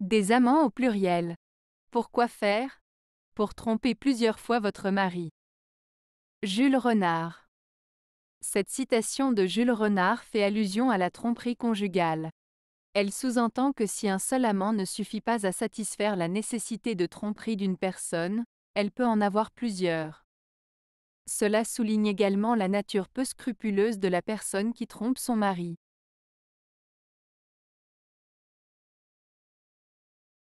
Des amants au pluriel. Pourquoi faire Pour tromper plusieurs fois votre mari. Jules Renard. Cette citation de Jules Renard fait allusion à la tromperie conjugale. Elle sous-entend que si un seul amant ne suffit pas à satisfaire la nécessité de tromperie d'une personne, elle peut en avoir plusieurs. Cela souligne également la nature peu scrupuleuse de la personne qui trompe son mari.